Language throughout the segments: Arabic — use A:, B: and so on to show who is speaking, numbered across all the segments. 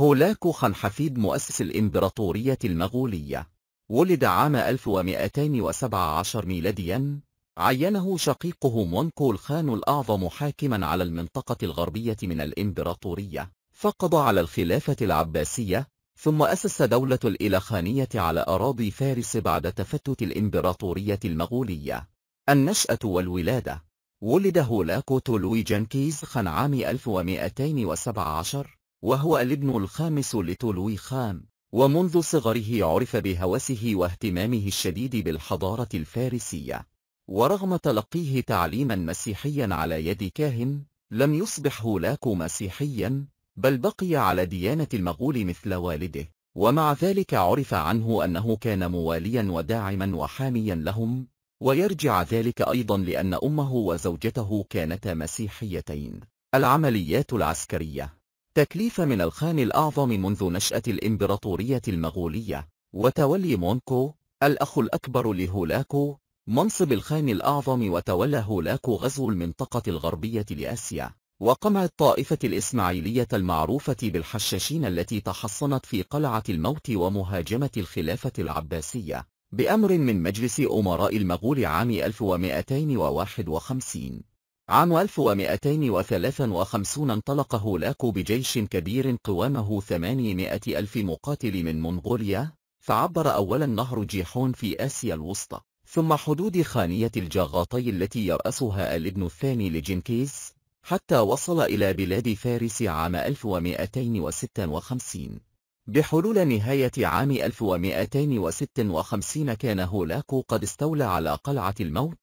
A: هولاكو خان حفيد مؤسس الإمبراطورية المغولية ولد عام 1217 ميلاديا عينه شقيقه مونكول خان الأعظم حاكما على المنطقة الغربية من الإمبراطورية فقضى على الخلافة العباسية ثم أسس دولة الإلخانية على أراضي فارس بعد تفتت الإمبراطورية المغولية النشأة والولادة ولد هولاكو تولوي جنكيز خان عام 1217 وهو الابن الخامس لتولوي خان ومنذ صغره عرف بهوسه واهتمامه الشديد بالحضارة الفارسية ورغم تلقيه تعليما مسيحيا على يد كاهن لم يصبح هولاكو مسيحيا بل بقي على ديانة المغول مثل والده ومع ذلك عرف عنه أنه كان مواليا وداعما وحاميا لهم ويرجع ذلك أيضا لأن أمه وزوجته كانتا مسيحيتين العمليات العسكرية تكليف من الخان الأعظم منذ نشأة الإمبراطورية المغولية وتولي مونكو الأخ الأكبر لهولاكو منصب الخان الأعظم وتولى هولاكو غزو المنطقة الغربية لآسيا وقمع الطائفة الإسماعيلية المعروفة بالحشاشين التي تحصنت في قلعة الموت ومهاجمة الخلافة العباسية بأمر من مجلس أمراء المغول عام 1251 عام 1253 انطلق هولاكو بجيش كبير قوامه 800 ألف مقاتل من منغوليا فعبر أولا نهر جيحون في آسيا الوسطى ثم حدود خانية الجاغاطي التي يرأسها الابن الثاني لجنكيز حتى وصل إلى بلاد فارس عام 1256 بحلول نهاية عام 1256 كان هولاكو قد استولى على قلعة الموت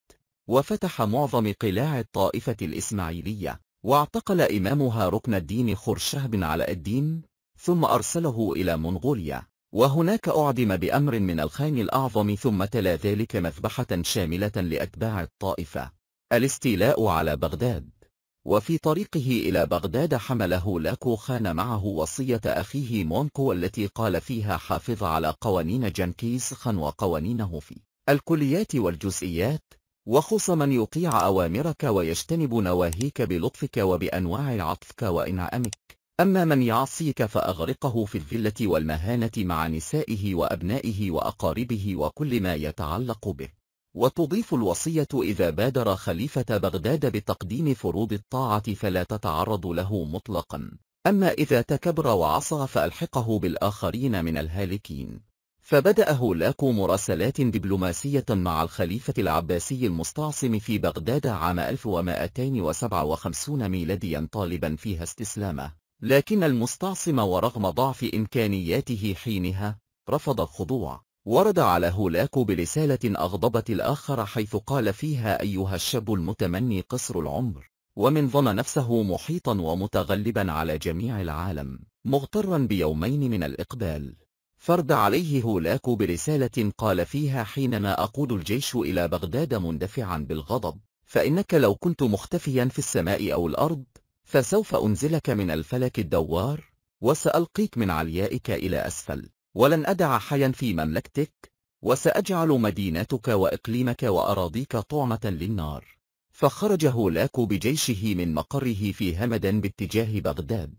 A: وفتح معظم قلاع الطائفة الإسماعيلية واعتقل إمامها ركن الدين خرشهب على الدين ثم أرسله إلى منغوليا وهناك أعدم بأمر من الخان الأعظم ثم تلا ذلك مذبحة شاملة لأتباع الطائفة الاستيلاء على بغداد وفي طريقه إلى بغداد حمله لاكو خان معه وصية أخيه مونكو التي قال فيها حافظ على قوانين جنكيز خان وقوانينه في الكليات والجزئيات من يطيع أوامرك ويجتنب نواهيك بلطفك وبأنواع عطفك وإنعامك أما من يعصيك فأغرقه في الذلة والمهانة مع نسائه وأبنائه وأقاربه وكل ما يتعلق به وتضيف الوصية إذا بادر خليفة بغداد بتقديم فروض الطاعة فلا تتعرض له مطلقا أما إذا تكبر وعصى فألحقه بالآخرين من الهالكين فبدأ هولاك مراسلات دبلوماسية مع الخليفة العباسي المستعصم في بغداد عام 1257 ميلاديا طالبا فيها استسلامه لكن المستعصم ورغم ضعف إمكانياته حينها رفض الخضوع ورد على هولاك برسالة أغضبت الآخر حيث قال فيها أيها الشاب المتمني قصر العمر ومن ظن نفسه محيطا ومتغلبا على جميع العالم مغترا بيومين من الإقبال فرد عليه هولاكو برسالة قال فيها حينما أقود الجيش إلى بغداد مندفعا بالغضب فإنك لو كنت مختفيا في السماء أو الأرض فسوف أنزلك من الفلك الدوار وسألقيك من عليائك إلى أسفل ولن أدع حيا في مملكتك وسأجعل مدينتك وإقليمك وأراضيك طعمة للنار فخرج هولاكو بجيشه من مقره في همدا باتجاه بغداد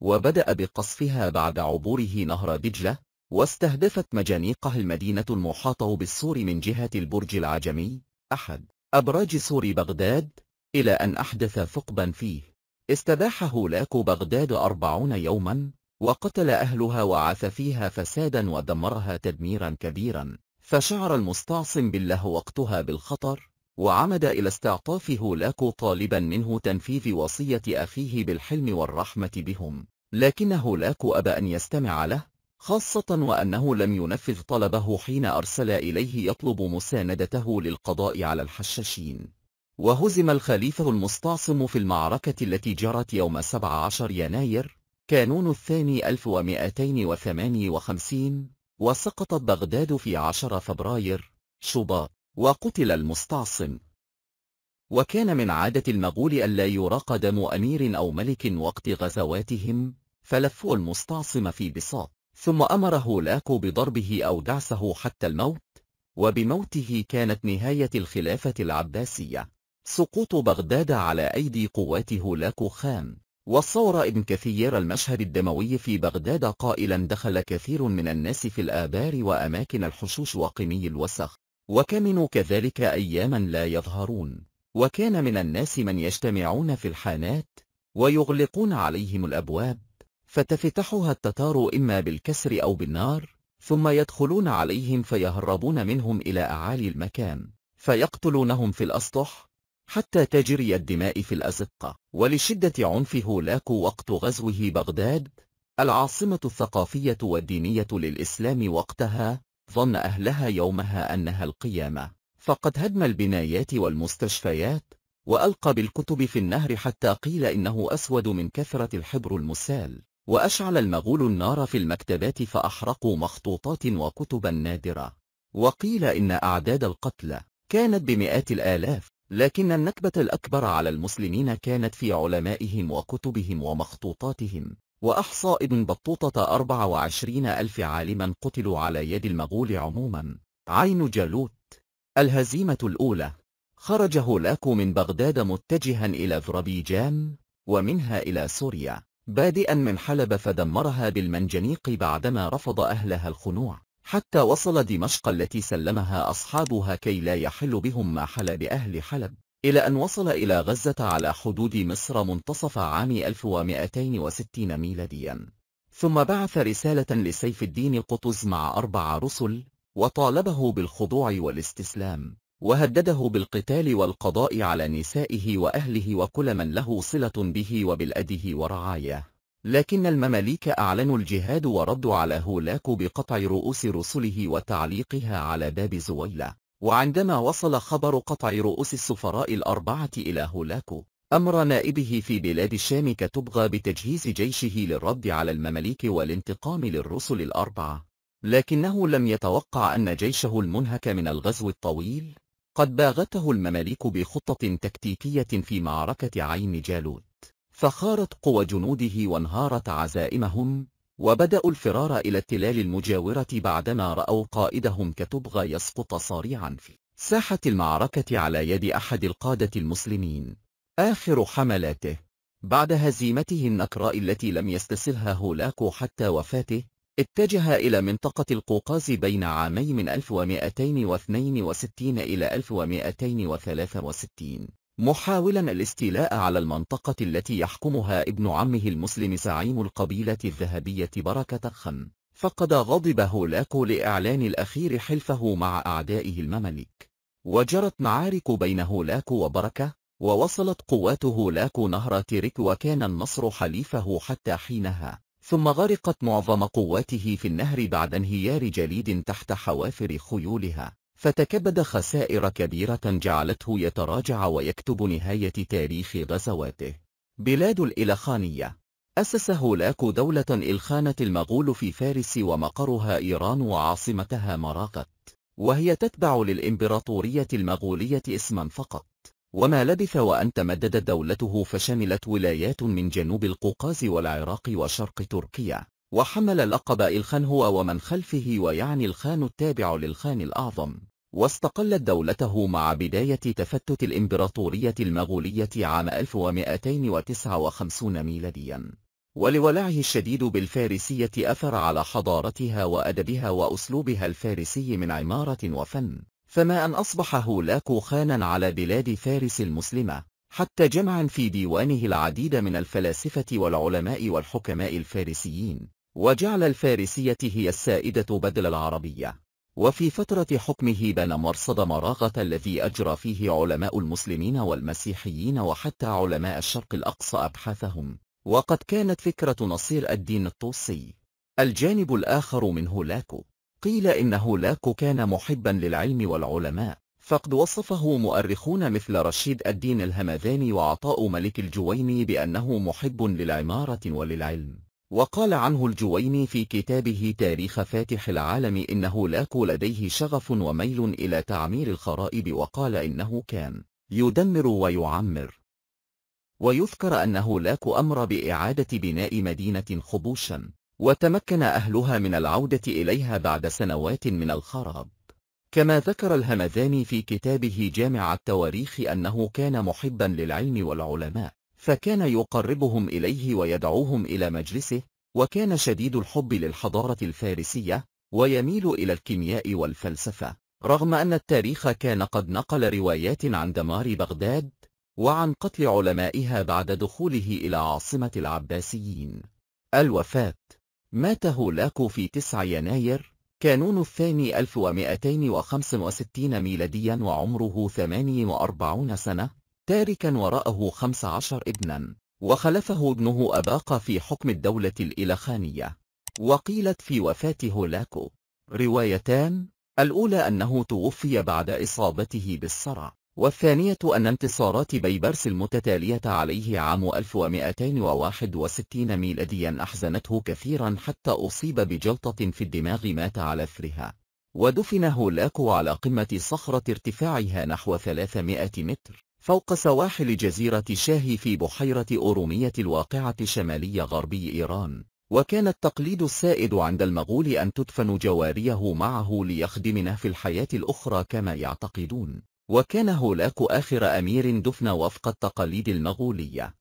A: وبدأ بقصفها بعد عبوره نهر دجلة واستهدفت مجانيقه المدينة المحاطة بالسور من جهة البرج العجمي أحد أبراج سور بغداد إلى أن أحدث ثقبا فيه استباح هولاك بغداد أربعون يوما وقتل أهلها وعث فيها فسادا ودمرها تدميرا كبيرا فشعر المستعصم بالله وقتها بالخطر وعمد إلى استعطاف هولاكو طالبا منه تنفيذ وصية أخيه بالحلم والرحمة بهم لكن هولاكو أبى أن يستمع له خاصة وأنه لم ينفذ طلبه حين أرسل إليه يطلب مساندته للقضاء على الحشاشين وهزم الخليفة المستعصم في المعركة التي جرت يوم 17 يناير كانون الثاني 1258 وسقطت بغداد في 10 فبراير شباط وقتل المستعصم وكان من عادة المغول ألا يراق دم أمير أو ملك وقت غزواتهم فلفوا المستعصم في بساط ثم أمره لاكو بضربه أو دعسه حتى الموت وبموته كانت نهاية الخلافة العباسية سقوط بغداد على أيدي قوات هولاكو خام وصور ابن كثير المشهد الدموي في بغداد قائلا دخل كثير من الناس في الآبار وأماكن الحشوش وقمي الوسخ وكمنوا كذلك أياما لا يظهرون وكان من الناس من يجتمعون في الحانات ويغلقون عليهم الأبواب فتفتحها التتار إما بالكسر أو بالنار ثم يدخلون عليهم فيهربون منهم إلى أعالي المكان فيقتلونهم في الأسطح حتى تجري الدماء في الأزقة ولشدة عنف هولاك وقت غزوه بغداد العاصمة الثقافية والدينية للإسلام وقتها ظن أهلها يومها أنها القيامة فقد هدم البنايات والمستشفيات وألقى بالكتب في النهر حتى قيل إنه أسود من كثرة الحبر المسال وأشعل المغول النار في المكتبات فأحرقوا مخطوطات وكتبا نادرة وقيل إن أعداد القتلى كانت بمئات الآلاف لكن النكبة الأكبر على المسلمين كانت في علمائهم وكتبهم ومخطوطاتهم وأحصى ابن بطوطة 24 ألف عالما قتلوا على يد المغول عموما عين جالوت الهزيمة الأولى خرج هولاكو من بغداد متجها إلى ذربيجان ومنها إلى سوريا بادئا من حلب فدمرها بالمنجنيق بعدما رفض أهلها الخنوع حتى وصل دمشق التي سلمها أصحابها كي لا يحل بهم ما حل بأهل حلب إلى أن وصل إلى غزة على حدود مصر منتصف عام 1260 ميلاديا ثم بعث رسالة لسيف الدين قطز مع أربع رسل وطالبه بالخضوع والاستسلام وهدده بالقتال والقضاء على نسائه وأهله وكل من له صلة به وبالأده ورعايه لكن المماليك أعلنوا الجهاد وردوا على هولاك بقطع رؤوس رسله وتعليقها على باب زويلة وعندما وصل خبر قطع رؤوس السفراء الأربعة إلى هولاك أمر نائبه في بلاد الشام كتبغى بتجهيز جيشه للرد على المماليك والانتقام للرسل الأربعة لكنه لم يتوقع أن جيشه المنهك من الغزو الطويل قد باغته المماليك بخطة تكتيكية في معركة عين جالوت فخارت قوى جنوده وانهارت عزائمهم وبدأوا الفرار إلى التلال المجاورة بعدما رأوا قائدهم كتبغى يسقط صريعا في ساحة المعركة على يد أحد القادة المسلمين آخر حملاته بعد هزيمته النكراء التي لم يستسلها هولاكو حتى وفاته اتجه إلى منطقة القوقاز بين عامي من 1262 إلى 1263 محاولا الاستيلاء على المنطقة التي يحكمها ابن عمه المسلم زعيم القبيلة الذهبية بركة خم فقد غضب هولاكو لإعلان الأخير حلفه مع أعدائه المماليك وجرت معارك بين هولاكو وبركة ووصلت قوات هولاكو نهر تيريك وكان النصر حليفه حتى حينها ثم غرقت معظم قواته في النهر بعد انهيار جليد تحت حوافر خيولها فتكبد خسائر كبيرة جعلته يتراجع ويكتب نهاية تاريخ غزواته بلاد الإلخانية أسس هولاكو دولة إلخانة المغول في فارس ومقرها إيران وعاصمتها مراقت وهي تتبع للإمبراطورية المغولية اسما فقط وما لبث وأن تمددت دولته فشملت ولايات من جنوب القوقاز والعراق وشرق تركيا وحمل لقب الخان هو ومن خلفه ويعني الخان التابع للخان الأعظم واستقلت دولته مع بداية تفتت الإمبراطورية المغولية عام 1259 ميلاديا ولولعه الشديد بالفارسية أثر على حضارتها وأدبها وأسلوبها الفارسي من عمارة وفن فما أن أصبح هولاكو خانا على بلاد فارس المسلمة حتى جمع في ديوانه العديد من الفلاسفة والعلماء والحكماء الفارسيين وجعل الفارسية هي السائدة بدل العربية وفي فترة حكمه بنى مرصد مراغة الذي أجرى فيه علماء المسلمين والمسيحيين وحتى علماء الشرق الأقصى أبحاثهم وقد كانت فكرة نصير الدين الطوسي الجانب الآخر من هولاكو قيل إنه لاكو كان محبا للعلم والعلماء فقد وصفه مؤرخون مثل رشيد الدين الهمذاني وعطاء ملك الجويني بأنه محب للعمارة وللعلم وقال عنه الجويني في كتابه تاريخ فاتح العالم إنه لاكو لديه شغف وميل إلى تعمير الخرائب وقال إنه كان يدمر ويعمر ويذكر أنه لاكو أمر بإعادة بناء مدينة خبوشا وتمكن أهلها من العودة إليها بعد سنوات من الخراب كما ذكر الهمذاني في كتابه جامع التواريخ أنه كان محبا للعلم والعلماء فكان يقربهم إليه ويدعوهم إلى مجلسه وكان شديد الحب للحضارة الفارسية ويميل إلى الكيمياء والفلسفة رغم أن التاريخ كان قد نقل روايات عن دمار بغداد وعن قتل علمائها بعد دخوله إلى عاصمة العباسيين الوفاة مات هولاكو في 9 يناير كانون الثاني 1265 ميلاديا وعمره 48 سنة تاركا وراءه 15 ابنا وخلفه ابنه أباق في حكم الدولة الإلخانية وقيلت في وفاة هولاكو روايتان الأولى أنه توفي بعد إصابته بالصرع والثانية أن انتصارات بيبرس المتتالية عليه عام 1261 ميلاديا أحزنته كثيرا حتى أصيب بجلطة في الدماغ مات على أثرها ودفن هولاكو على قمة صخرة ارتفاعها نحو 300 متر فوق سواحل جزيرة شاهي في بحيرة أورومية الواقعة شمالي غربي إيران وكان التقليد السائد عند المغول أن تدفن جواريه معه ليخدمنا في الحياة الأخرى كما يعتقدون وكان هولاكو آخر أمير دفن وفق التقاليد المغولية